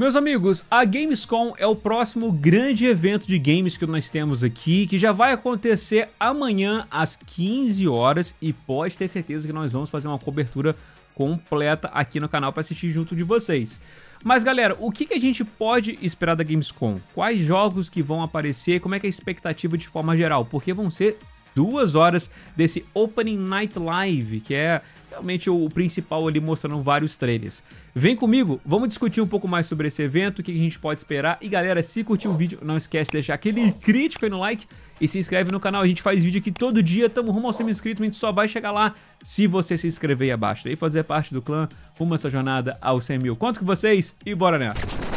Meus amigos, a Gamescom é o próximo grande evento de games que nós temos aqui, que já vai acontecer amanhã às 15 horas e pode ter certeza que nós vamos fazer uma cobertura completa aqui no canal para assistir junto de vocês. Mas galera, o que, que a gente pode esperar da Gamescom? Quais jogos que vão aparecer? Como é que é a expectativa de forma geral? Porque vão ser duas horas desse Opening Night Live, que é realmente o principal ali mostrando vários trailers. Vem comigo, vamos discutir um pouco mais sobre esse evento, o que a gente pode esperar. E galera, se curtiu o vídeo, não esquece de deixar aquele crítico aí no like e se inscreve no canal. A gente faz vídeo aqui todo dia, tamo rumo aos 100 inscritos, a gente só vai chegar lá se você se inscrever aí abaixo. E fazer parte do clã, rumo essa jornada aos 100 mil. Conto com vocês e bora nessa!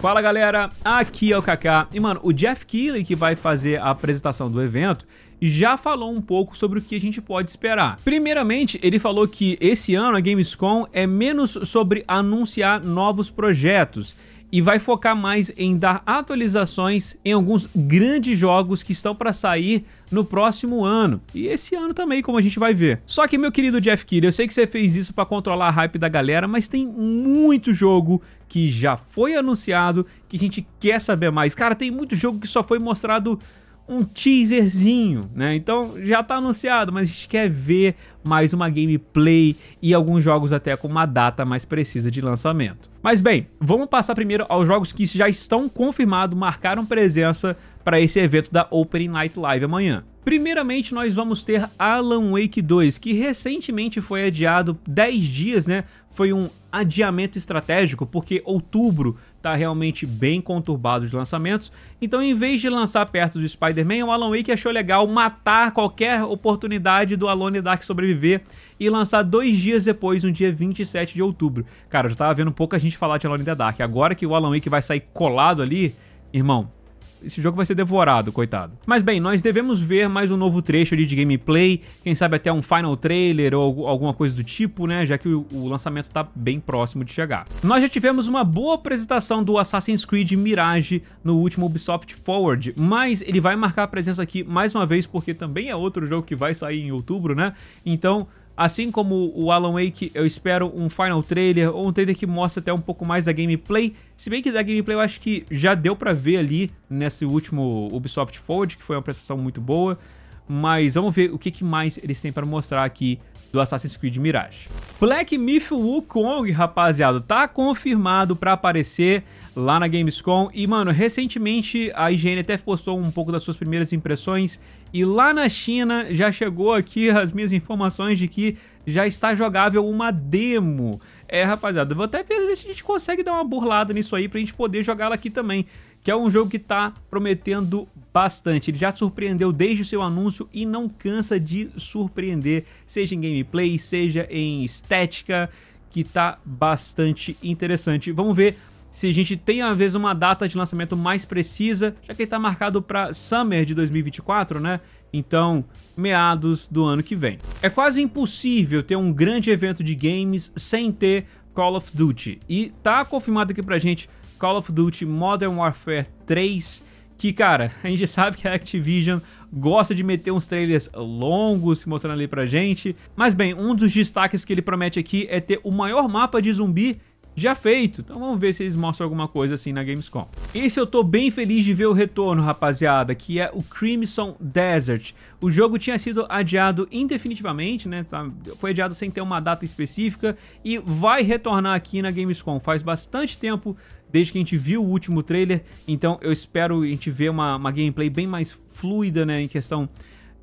Fala galera, aqui é o Kaká. E mano, o Jeff Keighley que vai fazer a apresentação do evento já falou um pouco sobre o que a gente pode esperar. Primeiramente, ele falou que esse ano a Gamescom é menos sobre anunciar novos projetos e vai focar mais em dar atualizações em alguns grandes jogos que estão para sair no próximo ano. E esse ano também, como a gente vai ver. Só que, meu querido Jeff Keighley, eu sei que você fez isso para controlar a hype da galera, mas tem muito jogo que já foi anunciado que a gente quer saber mais. Cara, tem muito jogo que só foi mostrado um teaserzinho, né? Então já tá anunciado, mas a gente quer ver mais uma gameplay e alguns jogos até com uma data mais precisa de lançamento. Mas bem, vamos passar primeiro aos jogos que já estão confirmados, marcaram presença para esse evento da Open Night Live amanhã. Primeiramente, nós vamos ter Alan Wake 2, que recentemente foi adiado 10 dias, né? Foi um adiamento estratégico, porque outubro tá realmente bem conturbado os lançamentos. Então, em vez de lançar perto do Spider-Man, o Alan Wake achou legal matar qualquer oportunidade do Alone Dark sobreviver e lançar dois dias depois, no dia 27 de outubro. Cara, eu já tava vendo pouca gente falar de Alone in the Dark. Agora que o Alan Wake vai sair colado ali, irmão, esse jogo vai ser devorado, coitado. Mas bem, nós devemos ver mais um novo trecho de gameplay, quem sabe até um final trailer ou alguma coisa do tipo, né, já que o, o lançamento tá bem próximo de chegar. Nós já tivemos uma boa apresentação do Assassin's Creed Mirage no último Ubisoft Forward, mas ele vai marcar a presença aqui mais uma vez porque também é outro jogo que vai sair em outubro, né? Então, Assim como o Alan Wake, eu espero um final trailer ou um trailer que mostre até um pouco mais da gameplay. Se bem que da gameplay eu acho que já deu para ver ali nesse último Ubisoft Forward, que foi uma prestação muito boa. Mas vamos ver o que, que mais eles têm para mostrar aqui do Assassin's Creed Mirage. Black Myth Wukong, rapaziada, tá confirmado pra aparecer lá na Gamescom. E, mano, recentemente a IGN até postou um pouco das suas primeiras impressões. E lá na China já chegou aqui as minhas informações de que já está jogável uma demo. É, rapaziada, vou até ver se a gente consegue dar uma burlada nisso aí pra gente poder jogá-la aqui também. Que é um jogo que tá prometendo bastante. Ele já surpreendeu desde o seu anúncio e não cansa de surpreender, seja em gameplay, seja em estética, que tá bastante interessante. Vamos ver se a gente tem às vezes uma data de lançamento mais precisa, já que ele tá marcado para summer de 2024, né? Então, meados do ano que vem. É quase impossível ter um grande evento de games sem ter Call of Duty. E tá confirmado aqui pra gente Call of Duty Modern Warfare 3 que, cara, a gente sabe que a Activision gosta de meter uns trailers longos mostrando ali pra gente. Mas bem, um dos destaques que ele promete aqui é ter o maior mapa de zumbi já feito. Então vamos ver se eles mostram alguma coisa assim na Gamescom. Esse eu tô bem feliz de ver o retorno, rapaziada, que é o Crimson Desert. O jogo tinha sido adiado indefinitivamente, né? Tá, foi adiado sem ter uma data específica e vai retornar aqui na Gamescom. Faz bastante tempo desde que a gente viu o último trailer, então eu espero a gente ver uma, uma gameplay bem mais fluida, né, em questão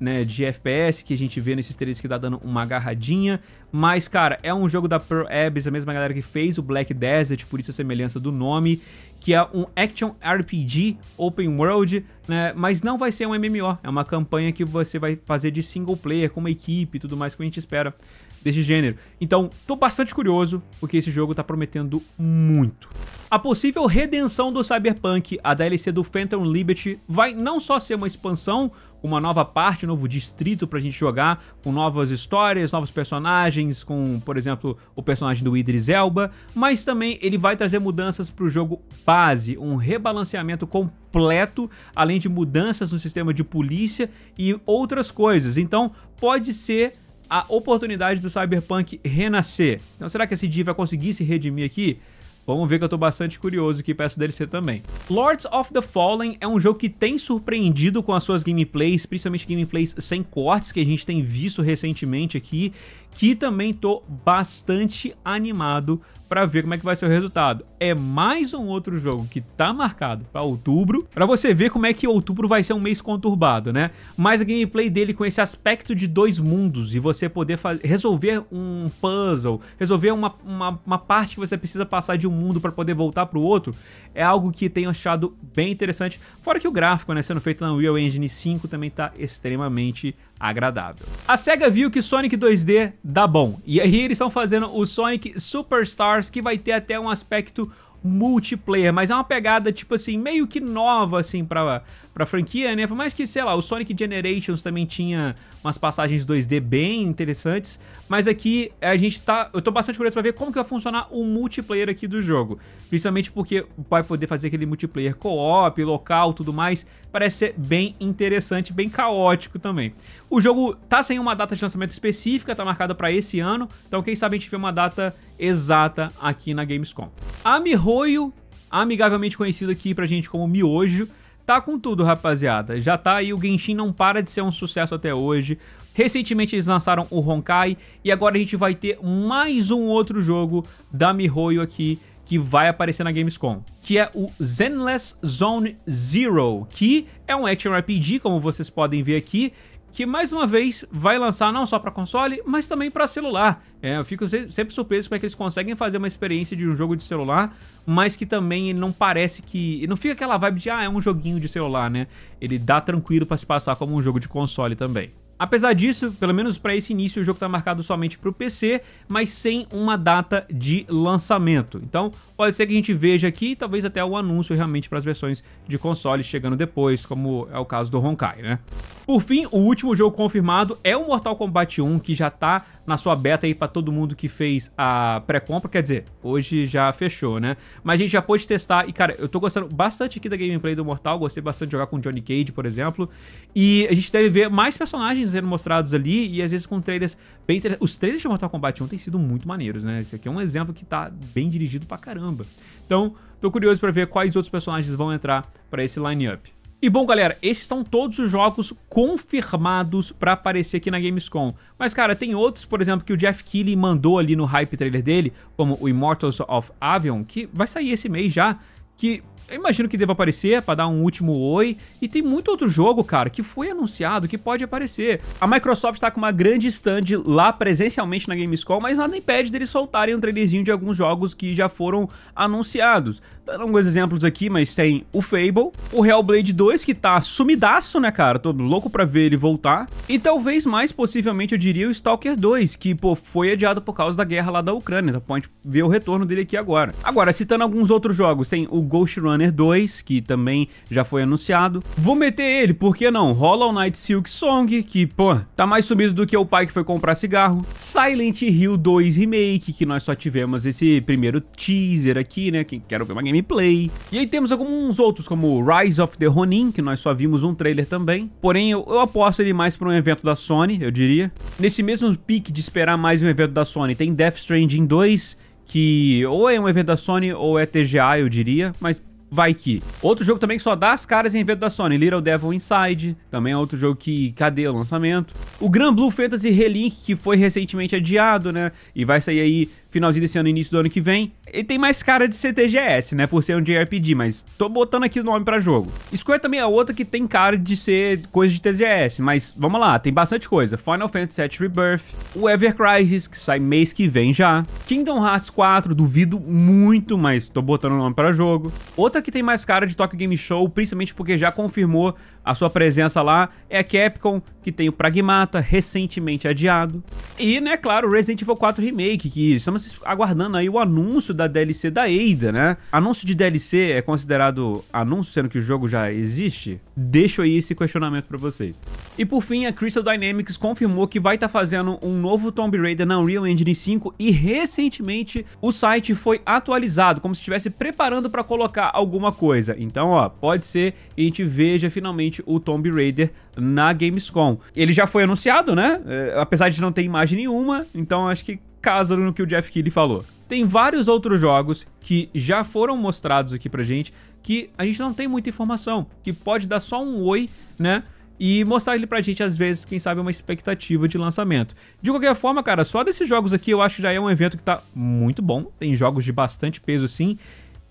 né, de FPS que a gente vê nesses trailers que dá dando uma agarradinha. Mas, cara, é um jogo da Pearl Abyss, a mesma galera que fez o Black Desert, por isso a semelhança do nome, que é um action RPG open world, né? Mas não vai ser um MMO, é uma campanha que você vai fazer de single player com uma equipe e tudo mais que a gente espera desse gênero. Então, tô bastante curioso, porque esse jogo tá prometendo muito. A possível redenção do Cyberpunk, a DLC do Phantom Liberty, vai não só ser uma expansão, uma nova parte, um novo distrito pra gente jogar, com novas histórias, novos personagens, com, por exemplo, o personagem do Idris Elba, mas também ele vai trazer mudanças pro jogo base, um rebalanceamento completo, além de mudanças no sistema de polícia e outras coisas. Então, pode ser a oportunidade do Cyberpunk renascer. Então, será que esse CD vai conseguir se redimir aqui? Vamos ver que eu tô bastante curioso aqui pra essa DLC também. Lords of the Fallen é um jogo que tem surpreendido com as suas gameplays, principalmente gameplays sem cortes que a gente tem visto recentemente aqui, que também tô bastante animado para ver como é que vai ser o resultado. É mais um outro jogo que tá marcado para outubro, para você ver como é que outubro vai ser um mês conturbado, né? Mas a gameplay dele com esse aspecto de dois mundos e você poder resolver um puzzle, resolver uma, uma, uma, parte que você precisa passar de um mundo para poder voltar para o outro, é algo que tenho achado bem interessante. Fora que o gráfico, né, sendo feito na Unreal Engine 5 também tá extremamente agradável. A SEGA viu que Sonic 2D dá bom, e aí eles estão fazendo o Sonic Superstars, que vai ter até um aspecto multiplayer, mas é uma pegada, tipo assim, meio que nova, assim, pra, pra franquia, né? Por mais que, sei lá, o Sonic Generations também tinha umas passagens 2D bem interessantes, mas aqui a gente tá... Eu tô bastante curioso pra ver como que vai funcionar o multiplayer aqui do jogo. Principalmente porque vai poder fazer aquele multiplayer co-op, local, tudo mais. Parece ser bem interessante, bem caótico também. O jogo tá sem uma data de lançamento específica, tá marcada pra esse ano, então quem sabe a gente vê uma data exata aqui na Gamescom. A Miho Mioio, amigavelmente conhecido aqui pra gente como Miojo, tá com tudo, rapaziada. Já tá aí, o Genshin não para de ser um sucesso até hoje. Recentemente eles lançaram o Honkai e agora a gente vai ter mais um outro jogo da MiHoYo aqui que vai aparecer na Gamescom, que é o Zenless Zone Zero, que é um action RPG, como vocês podem ver aqui, que mais uma vez vai lançar não só para console, mas também para celular. É, eu fico sempre surpreso como é que eles conseguem fazer uma experiência de um jogo de celular, mas que também não parece que... Não fica aquela vibe de, ah, é um joguinho de celular, né? Ele dá tranquilo para se passar como um jogo de console também. Apesar disso, pelo menos para esse início, o jogo está marcado somente para o PC, mas sem uma data de lançamento. Então, pode ser que a gente veja aqui, talvez até o anúncio realmente para as versões de consoles chegando depois, como é o caso do Honkai, né? Por fim, o último jogo confirmado é o Mortal Kombat 1, que já tá na sua beta aí para todo mundo que fez a pré-compra, quer dizer, hoje já fechou, né? Mas a gente já pôde testar e, cara, eu tô gostando bastante aqui da gameplay do Mortal, gostei bastante de jogar com Johnny Cage, por exemplo, e a gente deve ver mais personagens personagens sendo mostrados ali e às vezes com trailers bem Os trailers de Mortal Kombat 1 têm sido muito maneiros, né? Esse aqui é um exemplo que tá bem dirigido pra caramba. Então, tô curioso para ver quais outros personagens vão entrar para esse line-up. E bom, galera, esses são todos os jogos confirmados para aparecer aqui na Gamescom. Mas, cara, tem outros, por exemplo, que o Jeff Keighley mandou ali no hype trailer dele, como o Immortals of Avion, que vai sair esse mês já que eu imagino que deva aparecer para dar um último oi. E tem muito outro jogo, cara, que foi anunciado que pode aparecer. A Microsoft está com uma grande stand lá presencialmente na Gamescom, mas nada impede deles soltarem um trailerzinho de alguns jogos que já foram anunciados. Dando alguns exemplos aqui, mas tem o Fable, o Hellblade 2, que tá sumidaço, né, cara? Tô louco pra ver ele voltar. E talvez mais possivelmente, eu diria, o Stalker 2, que, pô, foi adiado por causa da guerra lá da Ucrânia. Então pode ver o retorno dele aqui agora. Agora, citando alguns outros jogos, tem o Ghost Runner 2, que também já foi anunciado. Vou meter ele, por que não? Hollow Knight Silk Song, que, pô, tá mais sumido do que o pai que foi comprar cigarro. Silent Hill 2 Remake, que nós só tivemos esse primeiro teaser aqui, né? Que quero ver uma gameplay. E aí temos alguns outros, como Rise of the Ronin, que nós só vimos um trailer também. Porém, eu, eu aposto ele mais para um evento da Sony, eu diria. Nesse mesmo pique de esperar mais um evento da Sony, tem Death Stranding 2 que ou é um evento da Sony ou é TGA, eu diria, mas vai que. Outro jogo também que só dá as caras em evento da Sony, Little Devil Inside, também é outro jogo que cadê o lançamento? O Gran Blue Fantasy Relink, que foi recentemente adiado, né? E vai sair aí finalzinho desse ano, início do ano que vem. Ele tem mais cara de CTGS, né? Por ser um JRPG, mas tô botando aqui o nome pra jogo. Square também é outra que tem cara de ser coisa de TGS, mas vamos lá, tem bastante coisa. Final Fantasy VII Rebirth, o Ever Crisis, que sai mês que vem já. Kingdom Hearts 4, duvido muito, mas tô botando o nome pra jogo. Outra outra que tem mais cara de Tokyo Game Show, principalmente porque já confirmou a sua presença lá, é a Capcom, que tem o Pragmata, recentemente adiado. E, né, claro, Resident Evil 4 Remake, que estamos aguardando aí o anúncio da DLC da Ada, né? Anúncio de DLC é considerado anúncio, sendo que o jogo já existe? Deixo aí esse questionamento para vocês. E por fim, a Crystal Dynamics confirmou que vai estar tá fazendo um novo Tomb Raider na Unreal Engine 5 e recentemente o site foi atualizado, como se estivesse preparando para colocar alguma coisa. Então, ó, pode ser que a gente veja finalmente o Tomb Raider na Gamescom. Ele já foi anunciado, né? É, apesar de não ter imagem nenhuma, então acho que casa no que o Jeff Keighley falou. Tem vários outros jogos que já foram mostrados aqui pra gente que a gente não tem muita informação, que pode dar só um oi, né? E mostrar ele pra gente, às vezes, quem sabe, uma expectativa de lançamento. De qualquer forma, cara, só desses jogos aqui eu acho que já é um evento que tá muito bom. Tem jogos de bastante peso, sim.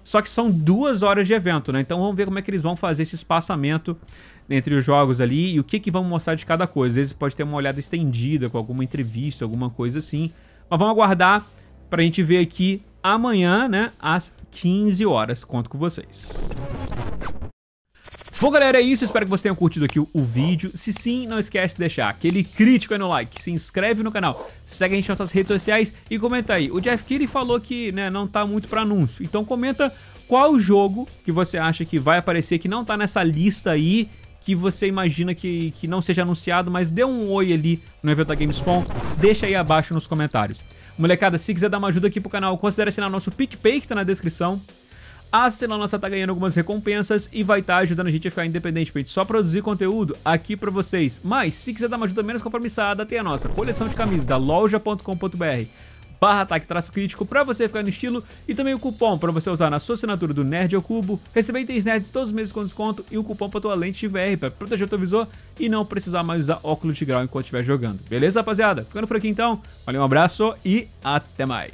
Só que são duas horas de evento, né? Então vamos ver como é que eles vão fazer esse espaçamento entre os jogos ali e o que que vão mostrar de cada coisa. Às vezes pode ter uma olhada estendida com alguma entrevista, alguma coisa assim. Mas vamos aguardar pra gente ver aqui amanhã, né, às 15 horas. Conto com vocês. Bom, galera, é isso. Espero que vocês tenham curtido aqui o, vídeo. Se sim, não esquece de deixar aquele crítico aí no like, se inscreve no canal, segue a gente nas nossas redes sociais e comenta aí. O Jeff Keighley falou que né, não tá muito para anúncio, então comenta qual jogo que você acha que vai aparecer, que não tá nessa lista aí, que você imagina que, que não seja anunciado, mas dê um oi ali no evento da Gamescom, deixa aí abaixo nos comentários. Molecada, se quiser dar uma ajuda aqui pro canal, considere assinar nosso PicPay, que tá na descrição. Assinar nossa tá ganhando algumas recompensas e vai estar tá ajudando a gente a ficar independente, pra gente só produzir conteúdo aqui pra vocês. Mas, se quiser dar uma ajuda menos compromissada, tem a nossa coleção de camisas da loja.com.br barra ataque traço crítico para você ficar no estilo e também o cupom para você usar na sua assinatura do Nerd ao Cubo, receber itens nerds todos os meses com desconto e um cupom para tua lente VR para proteger o teu visor e não precisar mais usar óculos de grau enquanto estiver jogando. Beleza, rapaziada? Ficando por aqui então. Valeu, um abraço e até mais.